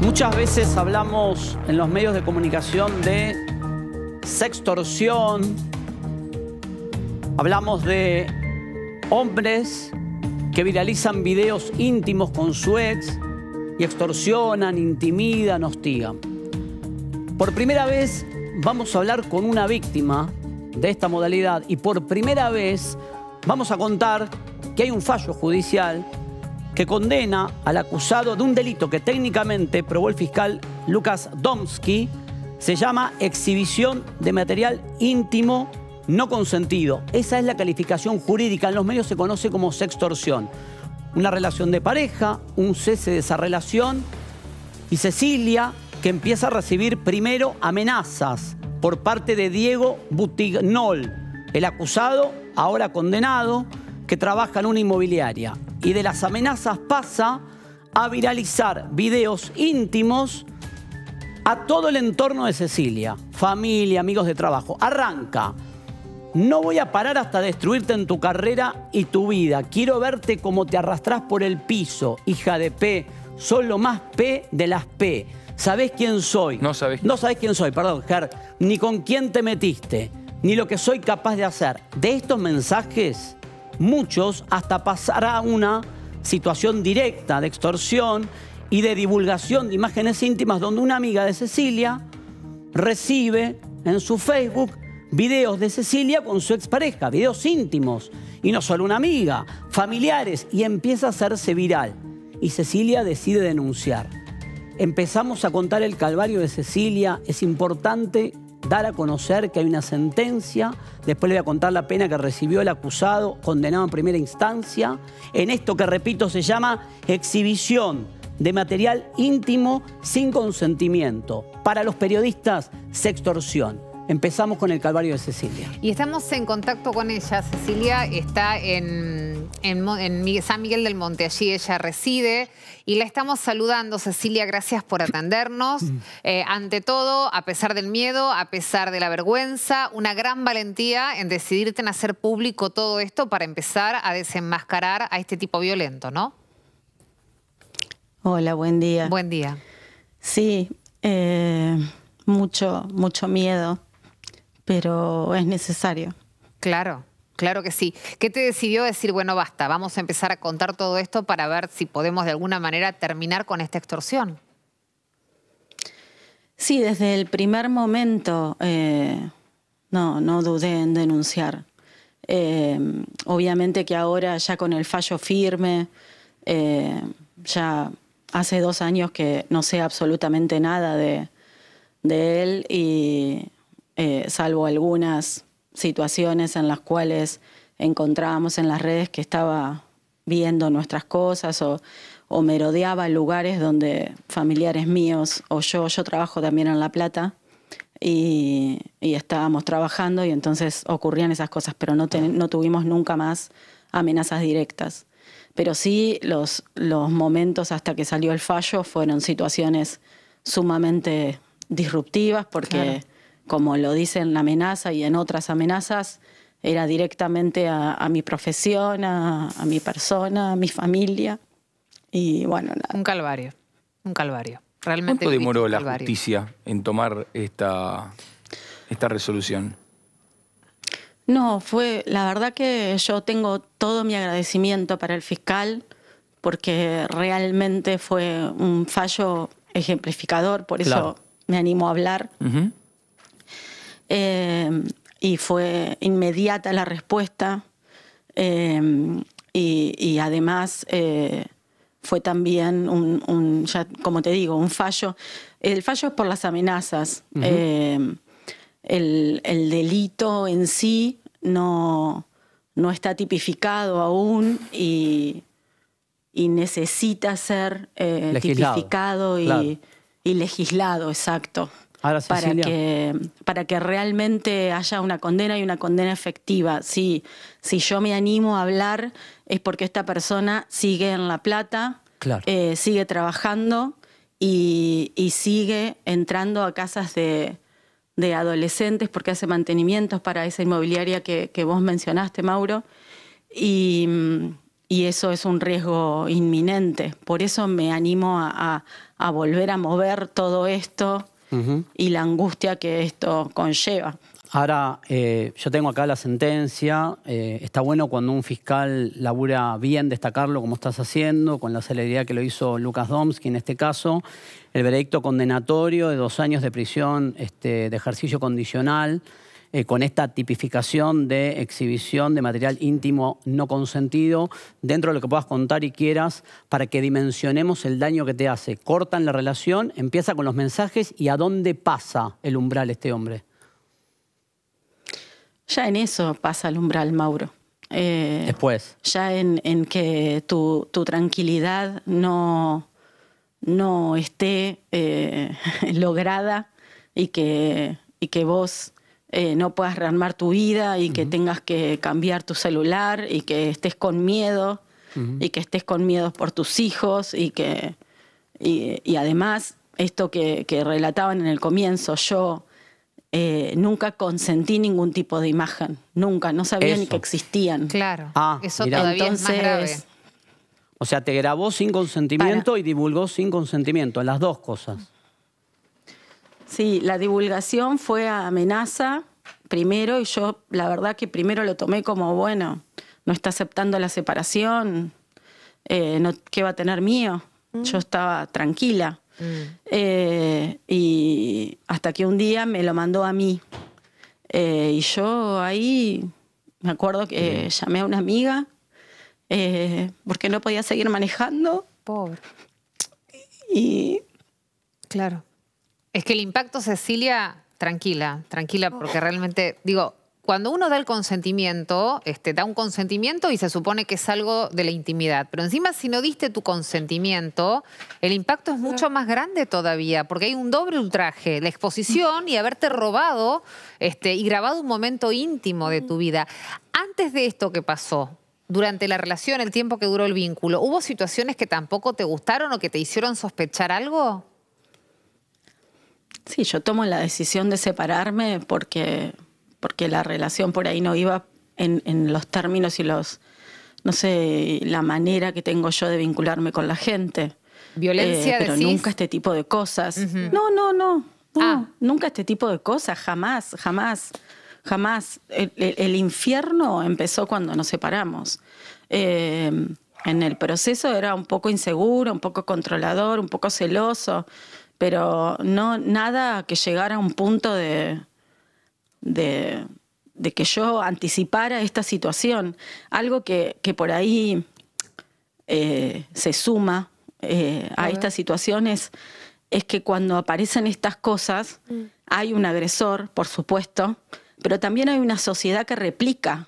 Muchas veces hablamos en los medios de comunicación de sextorsión, hablamos de hombres que viralizan videos íntimos con su ex y extorsionan, intimidan, hostigan. Por primera vez vamos a hablar con una víctima de esta modalidad y por primera vez vamos a contar que hay un fallo judicial que condena al acusado de un delito que técnicamente probó el fiscal Lucas Domsky, se llama exhibición de material íntimo no consentido. Esa es la calificación jurídica, en los medios se conoce como sextorsión. Una relación de pareja, un cese de esa relación y Cecilia que empieza a recibir primero amenazas por parte de Diego Butignol, el acusado, ahora condenado, que trabaja en una inmobiliaria y de las amenazas pasa a viralizar videos íntimos a todo el entorno de Cecilia, familia, amigos de trabajo. Arranca. No voy a parar hasta destruirte en tu carrera y tu vida. Quiero verte como te arrastrás por el piso, hija de P. Soy lo más P de las P. ¿Sabés quién soy? No sabés. No sabés quién soy, perdón, Ger. Ni con quién te metiste, ni lo que soy capaz de hacer. De estos mensajes muchos hasta pasar a una situación directa de extorsión y de divulgación de imágenes íntimas donde una amiga de Cecilia recibe en su Facebook videos de Cecilia con su expareja, videos íntimos, y no solo una amiga, familiares, y empieza a hacerse viral. Y Cecilia decide denunciar. Empezamos a contar el calvario de Cecilia, es importante dar a conocer que hay una sentencia, después le voy a contar la pena que recibió el acusado, condenado en primera instancia, en esto que repito se llama exhibición de material íntimo sin consentimiento. Para los periodistas, sextorsión. Empezamos con el Calvario de Cecilia. Y estamos en contacto con ella. Cecilia está en en, San Miguel del Monte, allí ella reside. Y la estamos saludando, Cecilia, gracias por atendernos. Mm. Eh, ante todo, a pesar del miedo, a pesar de la vergüenza, una gran valentía en decidirte en hacer público todo esto para empezar a desenmascarar a este tipo violento, ¿no? Hola, buen día. Buen día. Sí, eh, mucho, mucho miedo, pero es necesario. Claro. Claro que sí. ¿Qué te decidió decir, bueno, basta, vamos a empezar a contar todo esto para ver si podemos de alguna manera terminar con esta extorsión? Sí, desde el primer momento eh, no, no dudé en denunciar. Eh, obviamente que ahora ya con el fallo firme, eh, ya hace dos años que no sé absolutamente nada de, de él y salvo algunas situaciones en las cuales encontrábamos en las redes que estaba viendo nuestras cosas o, o merodeaba lugares donde familiares míos o yo, yo trabajo también en La Plata y, estábamos trabajando y entonces ocurrían esas cosas, pero no, no tuvimos nunca más amenazas directas. Pero sí los, los momentos hasta que salió el fallo fueron situaciones sumamente disruptivas porque como lo dice en la amenaza y en otras amenazas, era directamente a, mi profesión, a, mi persona, a mi familia. Y bueno, Un calvario, un calvario. Realmente ¿Cuánto demoró la justicia en tomar esta, esta resolución? No, fue, la verdad que yo tengo todo mi agradecimiento para el fiscal porque realmente fue un fallo ejemplificador, por eso me animo a hablar. Em, y fue inmediata la respuesta. Em, y, además eh, fue también un, como te digo, un fallo. El fallo es por las amenazas. Em, el, delito en sí no, no está tipificado aún y, necesita ser eh, tipificado y, legislado, exacto para, que, para que realmente haya una condena y una condena efectiva. Si, si yo me animo a hablar es porque esta persona sigue en La Plata, eh, sigue trabajando y, sigue entrando a casas de, adolescentes porque hace mantenimientos para esa inmobiliaria que, vos mencionaste, Mauro. Y, eso es un riesgo inminente. Por eso me animo a volver a mover todo esto y la angustia que esto conlleva. Ahora, eh, yo tengo acá la sentencia. Eh, está bueno cuando un fiscal labura bien destacarlo, como estás haciendo, con la celeridad que lo hizo Lucas Domsky en este caso. El veredicto condenatorio de dos años de prisión este, de ejercicio condicional eh, con esta tipificación de exhibición de material íntimo no consentido dentro de lo que puedas contar y quieras para que dimensionemos el daño que te hace. Cortan la relación, empieza con los mensajes y a dónde pasa el umbral este hombre. Ya en eso pasa el umbral, Mauro. Eh, Después. Ya en, que tu, tranquilidad no, no esté eh, lograda y que, y que vos eh, no puedas rearmar tu vida y que tengas que cambiar tu celular y que estés con miedo y que estés con miedos por tus hijos y que y, además esto que, que, relataban en el comienzo, yo eh, nunca consentí ningún tipo de imagen, nunca, no sabía ni que existían. Claro, ah, eso todavía Entonces, O sea, te grabó sin consentimiento y divulgó sin consentimiento, las dos cosas. Sí, la divulgación fue amenaza primero y yo la verdad que primero lo tomé como, bueno, no está aceptando la separación, eh, ¿qué va a tener mío? Mm. Yo estaba tranquila. Mm. Eh, y hasta que un día me lo mandó a mí. Eh, y yo ahí me acuerdo que llamé a una amiga porque no podía seguir manejando. Pobre. Y. Claro. Es que el impacto, Cecilia, tranquila, tranquila, oh. porque realmente, digo, cuando uno da el consentimiento, este, da un consentimiento y se supone que es algo de la intimidad. Pero encima, si no diste tu consentimiento, el impacto es mucho más grande todavía, porque hay un doble ultraje, la exposición y haberte robado este, y grabado un momento íntimo de tu mm. vida. Antes de esto que pasó, durante la relación, el tiempo que duró el vínculo, ¿hubo situaciones que tampoco te gustaron o que te hicieron sospechar algo? Sí, yo tomo la decisión de separarme porque, porque la relación por ahí no iba en, los términos y los, no sé, la manera que tengo yo de vincularme con la gente. Violencia, eh, pero nunca este tipo de cosas. No, no, no. Ah. Nunca este tipo de cosas, jamás, jamás, jamás. El, infierno empezó cuando nos separamos. Eh, en el proceso era un poco inseguro, un poco controlador, un poco celoso pero no nada que llegara a un punto de, de, que yo anticipara esta situación. Algo que, por ahí eh, se suma eh, a, estas situaciones es que cuando aparecen estas cosas, mm. hay un agresor, por supuesto, pero también hay una sociedad que replica.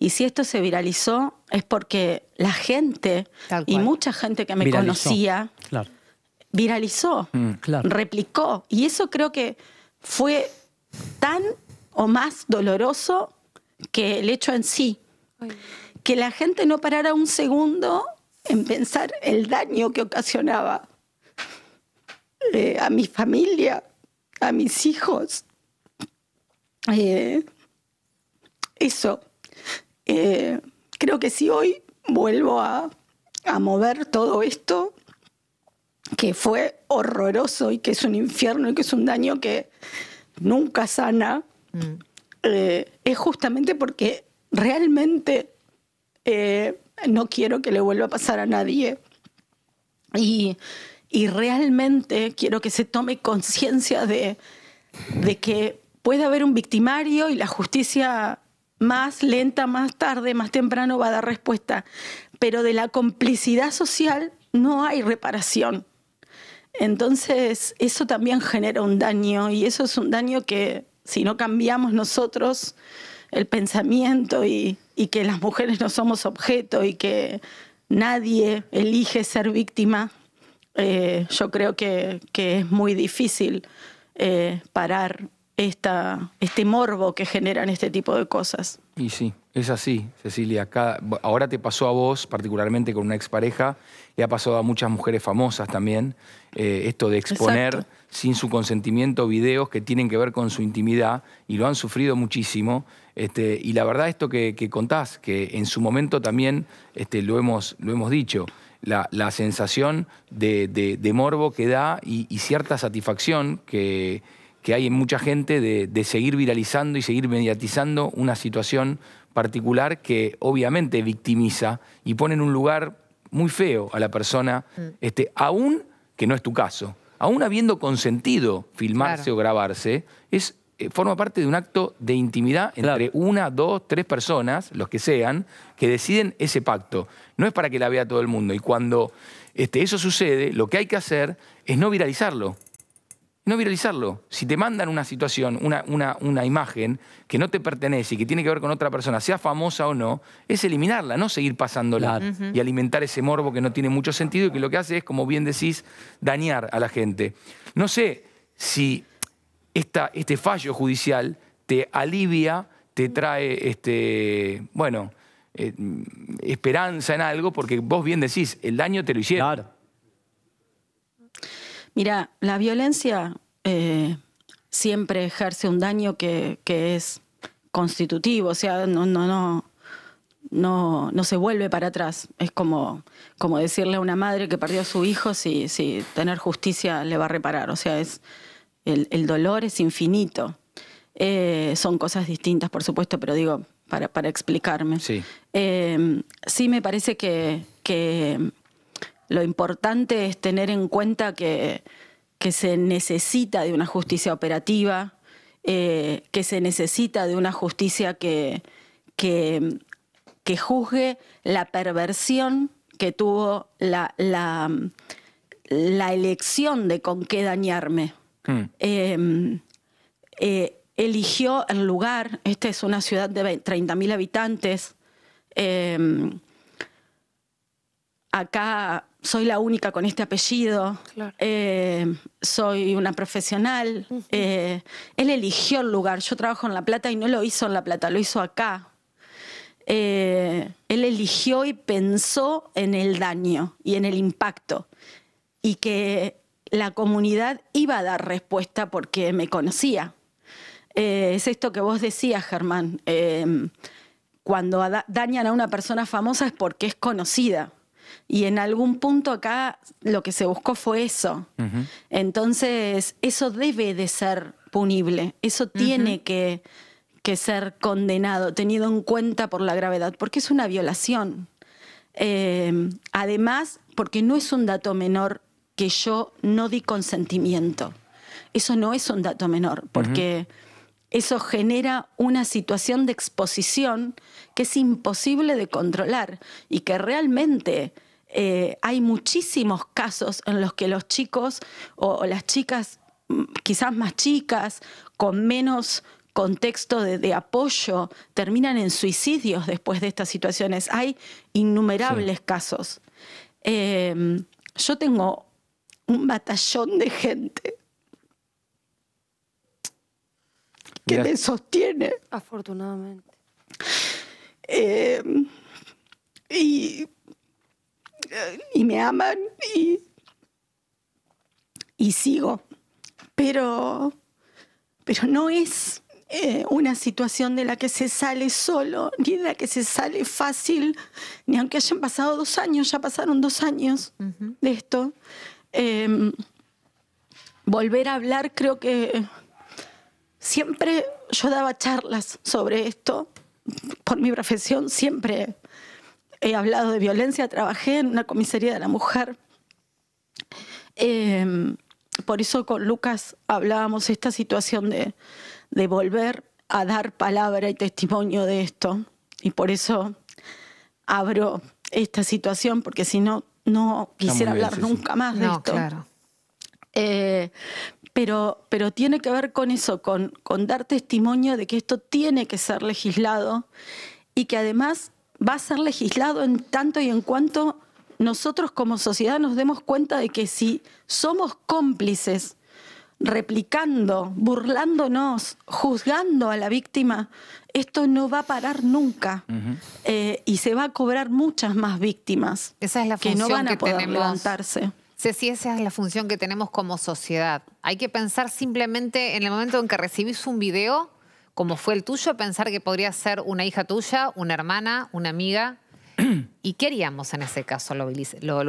Y si esto se viralizó es porque la gente y mucha gente que me conocía viralizó, mm, replicó. Y eso creo que fue tan o más doloroso que el hecho en sí. Que la gente no parara un segundo en pensar el daño que ocasionaba eh, a mi familia, a mis hijos. Eh, eso. Eh, creo que si hoy vuelvo a mover todo esto, que fue horroroso y que es un infierno y que es un daño que nunca sana, mm. eh, es justamente porque realmente eh, no quiero que le vuelva a pasar a nadie. Y, realmente quiero que se tome conciencia de que puede haber un victimario y la justicia más lenta, más tarde, más temprano va a dar respuesta. Pero de la complicidad social no hay reparación. Entonces, eso también genera un daño y eso es un daño que si no cambiamos nosotros el pensamiento y, que las mujeres no somos objeto y que nadie elige ser víctima, eh, yo creo que, es muy difícil eh, parar este morbo que generan este tipo de cosas. Y sí, es así, Cecilia. ahora te pasó a vos, particularmente con una expareja, le ha pasado a muchas mujeres famosas también, eh, esto de exponer sin su consentimiento videos que tienen que ver con su intimidad y lo han sufrido muchísimo. Este, y la verdad, esto que, contás, que en su momento también este, lo, hemos, lo hemos dicho, la, sensación de, morbo que da y cierta satisfacción que que hay en mucha gente de, seguir viralizando y seguir mediatizando una situación particular que obviamente victimiza y pone en un lugar muy feo a la persona, mm. este, aún que no es tu caso, aún habiendo consentido filmarse o grabarse, es, eh, forma parte de un acto de intimidad entre una, dos, tres personas, los que sean, que deciden ese pacto. No es para que la vea todo el mundo. Y cuando este, eso sucede, lo que hay que hacer es no viralizarlo. No viralizarlo. Si te mandan una situación, una, una, una, imagen que no te pertenece y que tiene que ver con otra persona, sea famosa o no, es eliminarla, no seguir pasándola y alimentar ese morbo que no tiene mucho sentido y que lo que hace es, como bien decís, dañar a la gente. No sé si este fallo judicial te alivia, te trae, este, bueno, eh, esperanza en algo, porque vos bien decís, el daño te lo hicieron. Claro. Mira, la violencia eh, siempre ejerce un daño que, es constitutivo, o sea, no, no, no, no, se vuelve para atrás. Es como, como decirle a una madre que perdió a su hijo si, si tener justicia le va a reparar. O sea, es, el, dolor es infinito. Eh, son cosas distintas, por supuesto, pero digo, para, explicarme. Eh, sí. me parece que lo importante es tener en cuenta que, que se necesita de una justicia operativa, eh, que se necesita de una justicia que, que, juzgue la perversión que tuvo la, la, elección de con qué dañarme. Hmm. Em, eh, eligió el lugar, esta es una ciudad de 30.000 habitantes, em, acá soy la única con este apellido, eh, soy una profesional, eh, él eligió el lugar, yo trabajo en La Plata y no lo hizo en La Plata, lo hizo acá. Eh, él eligió y pensó en el daño y en el impacto y que la comunidad iba a dar respuesta porque me conocía. es esto que vos decías, Germán, cuando dañan a una persona famosa es porque es conocida y en algún punto acá lo que se buscó fue eso. Entonces, eso debe de ser punible, eso tiene que, ser condenado, tenido en cuenta por la gravedad, porque es una violación. Em, además, porque no es un dato menor que yo no di consentimiento. Eso no es un dato menor, porque... Eso genera una situación de exposición que es imposible de controlar y que realmente eh, hay muchísimos casos en los que los chicos o, las chicas mm, quizás más chicas, con menos contexto de, apoyo, terminan en suicidios después de estas situaciones. Hay innumerables casos. Eh, yo tengo un batallón de gente que te sostiene. Afortunadamente. Em, y, y me aman y, sigo. Pero, pero no es eh, una situación de la que se sale solo, ni de la que se sale fácil, ni aunque hayan pasado dos años, ya pasaron dos años de esto. Em, volver a hablar creo que siempre yo daba charlas sobre esto, por mi profesión siempre he hablado de violencia, trabajé en una comisaría de la mujer. Em, por eso con Lucas hablábamos esta situación de, volver a dar palabra y testimonio de esto. Y por eso abro esta situación, porque si no, no quisiera hablar nunca más de esto. Claro. Eh, pero, pero tiene que ver con eso, con, dar testimonio de que esto tiene que ser legislado y que además va a ser legislado en tanto y en cuanto nosotros como sociedad nos demos cuenta de que si somos cómplices replicando, burlándonos, juzgando a la víctima, esto no va a parar nunca eh, y se va a cobrar muchas más víctimas es la que no van a poder levantarse si esa es la función que tenemos como sociedad. Hay que pensar simplemente en el momento en que recibís un video, como fue el tuyo, pensar que podría ser una hija tuya, una hermana, una amiga. ¿Y qué haríamos en ese caso? ¿Lo,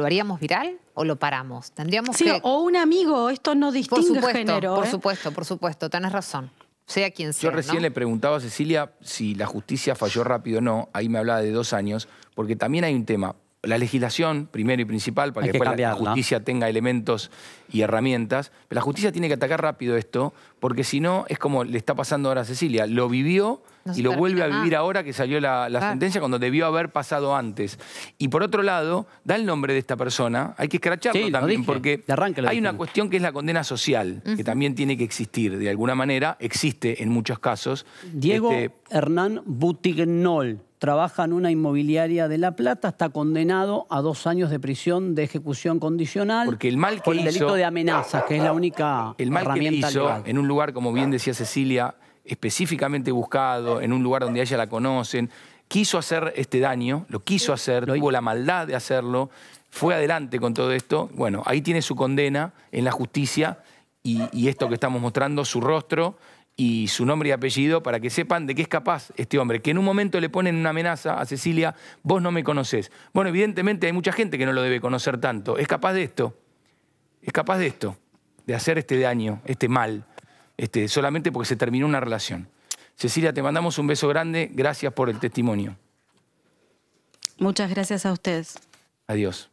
haríamos viral o lo paramos? Tendríamos sí, o un amigo, esto no distingue por supuesto, género. Por ¿eh? supuesto, por supuesto, tenés razón. Sea quien sea. Yo recién le preguntaba a Cecilia si la justicia falló rápido o no. Ahí me hablaba de dos años, porque también hay un tema la legislación, primero y principal, para que, la justicia tenga elementos y herramientas. Pero la justicia tiene que atacar rápido esto, porque si no, es como le está pasando ahora a Cecilia. Lo vivió y lo vuelve a vivir ahora que salió la, sentencia cuando debió haber pasado antes. Y por otro lado, da el nombre de esta persona, hay que escracharlo también, porque hay una cuestión que es la condena social, que también tiene que existir de alguna manera, existe en muchos casos. Diego este, Hernán Butignol trabaja en una inmobiliaria de La Plata, está condenado a dos años de prisión de ejecución condicional. Porque el mal que por el delito de amenazas, que es la única el herramienta que hizo en un lugar como bien decía Cecilia específicamente buscado, en un lugar donde ella la conocen. Quiso hacer este daño, lo quiso hacer, tuvo la maldad de hacerlo, fue adelante con todo esto. Bueno, ahí tiene su condena en la justicia y, y esto que estamos mostrando, su rostro y su nombre y apellido para que sepan de qué es capaz este hombre, que en un momento le ponen una amenaza a Cecilia, vos no me conocés. Bueno, evidentemente hay mucha gente que no lo debe conocer tanto, es capaz de esto, es capaz de esto, de hacer este daño, este mal. Este, solamente porque se terminó una relación. Cecilia, te mandamos un beso grande. Gracias por el testimonio. Muchas gracias a ustedes. Adiós.